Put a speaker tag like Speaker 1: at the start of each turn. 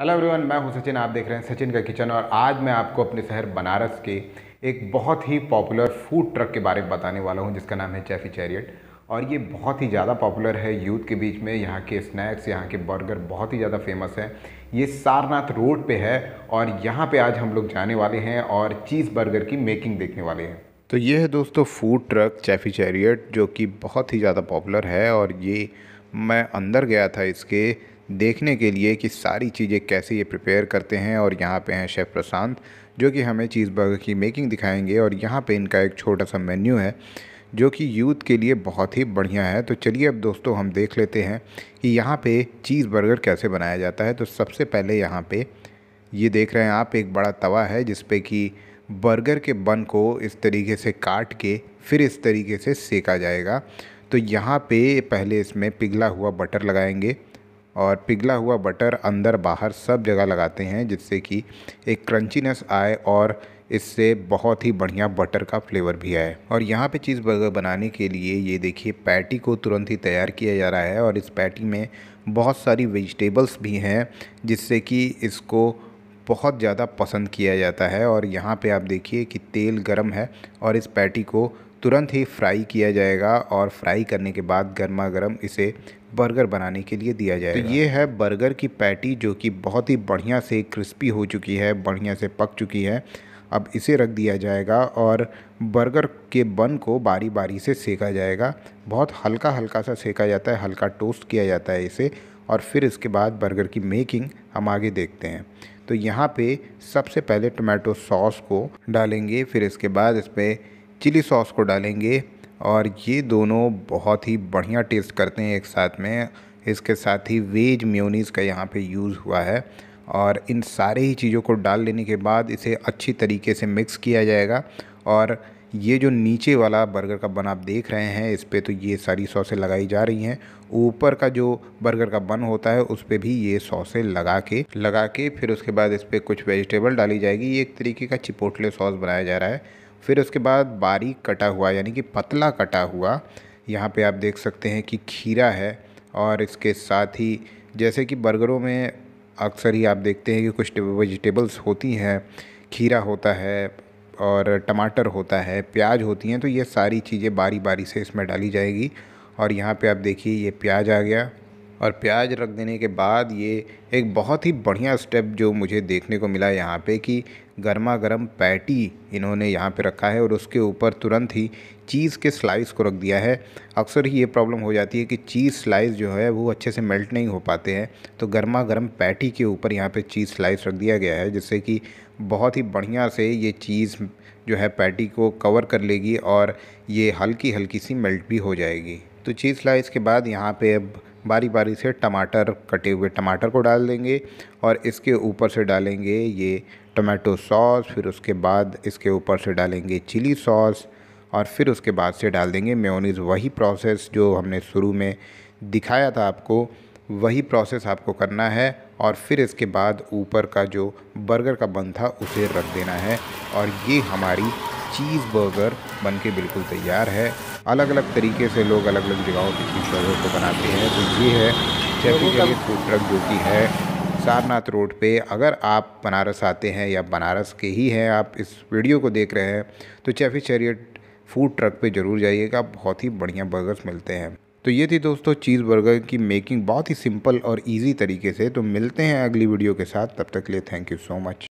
Speaker 1: hello everyone मैं हूं सचिन आप देख रहे हैं सचिन का किचन और आज मैं आपको अपने शहर बनारस के एक बहुत ही पॉपुलर फूड ट्रक के बारे में बताने वाला हूं जिसका नाम है चैफी चैरियट और ये बहुत ही ज़्यादा पॉपुलर है यूथ के बीच में यहाँ के स्नैक्स यहाँ के बर्गर बहुत ही ज़्यादा फेमस है ये सारनाथ रोड पर है और यहाँ पर आज हम लोग जाने वाले हैं और चीज़ बर्गर की मेकिंग देखने वाले हैं तो ये है दोस्तों फूड ट्रक चैफी चैरियट जो कि बहुत ही ज़्यादा पॉपुलर है और ये मैं अंदर गया था इसके देखने के लिए कि सारी चीज़ें कैसे ये प्रिपेयर करते हैं और यहाँ पे हैं शेफ़ प्रशांत जो कि हमें चीज़ बर्गर की मेकिंग दिखाएंगे और यहाँ पे इनका एक छोटा सा मेन्यू है जो कि यूथ के लिए बहुत ही बढ़िया है तो चलिए अब दोस्तों हम देख लेते हैं कि यहाँ पर चीज़ बर्गर कैसे बनाया जाता है तो सबसे पहले यहाँ पर ये देख रहे हैं आप एक बड़ा तवा है जिस पर कि बर्गर के बन को इस तरीके से काट के फिर इस तरीके से सेका जाएगा तो यहाँ पे पहले इसमें पिघला हुआ बटर लगाएंगे और पिघला हुआ बटर अंदर बाहर सब जगह लगाते हैं जिससे कि एक क्रंचीनेस आए और इससे बहुत ही बढ़िया बटर का फ्लेवर भी आए और यहाँ पे चीज़ बर्गर बनाने के लिए ये देखिए पैटी को तुरंत ही तैयार किया जा रहा है और इस पैटी में बहुत सारी वेजिटेबल्स भी हैं जिससे कि इसको बहुत ज़्यादा पसंद किया जाता है और यहाँ पे आप देखिए कि तेल गरम है और इस पैटी को तुरंत ही फ्राई किया जाएगा और फ्राई करने के बाद गर्मा गर्म इसे बर्गर बनाने के लिए दिया तो जाएगा तो ये है बर्गर की पैटी जो कि बहुत ही बढ़िया से क्रिस्पी हो चुकी है बढ़िया से पक चुकी है अब इसे रख दिया जाएगा और बर्गर के बन को बारी बारी से सेका जाएगा बहुत हल्का हल्का सा सेका जाता है हल्का टोस्ट किया जाता है इसे और फिर इसके बाद बर्गर की मेकिंग हम आगे देखते हैं तो यहाँ पे सबसे पहले टोमेटो सॉस को डालेंगे फिर इसके बाद इस पर चिली सॉस को डालेंगे और ये दोनों बहुत ही बढ़िया टेस्ट करते हैं एक साथ में इसके साथ ही वेज म्योनीज़ का यहाँ पे यूज़ हुआ है और इन सारे ही चीज़ों को डाल लेने के बाद इसे अच्छी तरीके से मिक्स किया जाएगा और ये जो नीचे वाला बर्गर का बन आप देख रहे हैं इस पर तो ये सारी सॉसें लगाई जा रही हैं ऊपर का जो बर्गर का बन होता है उस पर भी ये सॉसें लगा के लगा के फिर उसके बाद इस पर कुछ वेजिटेबल डाली जाएगी ये एक तरीके का चिपोटले सॉस बनाया जा रहा है फिर उसके बाद बारीक कटा हुआ यानी कि पतला कटा हुआ यहाँ पे आप देख सकते हैं कि खीरा है और इसके साथ ही जैसे कि बर्गरों में अक्सर ही आप देखते हैं कि कुछ वेजिटेबल्स होती हैं खीरा होता है और टमाटर होता है प्याज होती हैं तो ये सारी चीज़ें बारी बारी से इसमें डाली जाएगी और यहाँ पे आप देखिए ये प्याज आ गया और प्याज रख देने के बाद ये एक बहुत ही बढ़िया स्टेप जो मुझे देखने को मिला यहाँ पे कि गर्मा गर्म पैटी इन्होंने यहाँ पे रखा है और उसके ऊपर तुरंत ही चीज़ के स्लाइस को रख दिया है अक्सर ही ये प्रॉब्लम हो जाती है कि चीज़ स्लाइस जो है वो अच्छे से मेल्ट नहीं हो पाते हैं तो गर्मा गर्म पैटी के ऊपर यहाँ पे चीज़ स्लाइस रख दिया गया है जिससे कि बहुत ही बढ़िया से ये चीज़ जो है पैटी को कवर कर लेगी और ये हल्की हल्की सी मेल्ट भी हो जाएगी तो चीज़ स्लाइस के बाद यहाँ पर अब बारी बारी से टमाटर कटे हुए टमाटर को डाल देंगे और इसके ऊपर से डालेंगे ये टमाटो सॉस फिर उसके बाद इसके ऊपर से डालेंगे चिली सॉस और फिर उसके बाद से डाल देंगे मेयोनीज़ वही प्रोसेस जो हमने शुरू में दिखाया था आपको वही प्रोसेस आपको करना है और फिर इसके बाद ऊपर का जो बर्गर का बन था उसे रख देना है और ये हमारी चीज़ बर्गर बन के बिल्कुल तैयार है अलग अलग तरीके से लोग अलग अलग जगहों पर इन शॉपों को बनाते हैं तो ये है चैपी जगह फूड ट्रक जो कि है सारनाथ रोड पे अगर आप बनारस आते हैं या बनारस के ही हैं आप इस वीडियो को देख रहे हैं तो चैफी चैरियट फूड ट्रक पे ज़रूर जाइएगा बहुत ही बढ़िया बर्गर्स मिलते हैं तो ये थी दोस्तों चीज़ बर्गर की मेकिंग बहुत ही सिंपल और इजी तरीके से तो मिलते हैं अगली वीडियो के साथ तब तक के लिए थैंक यू सो मच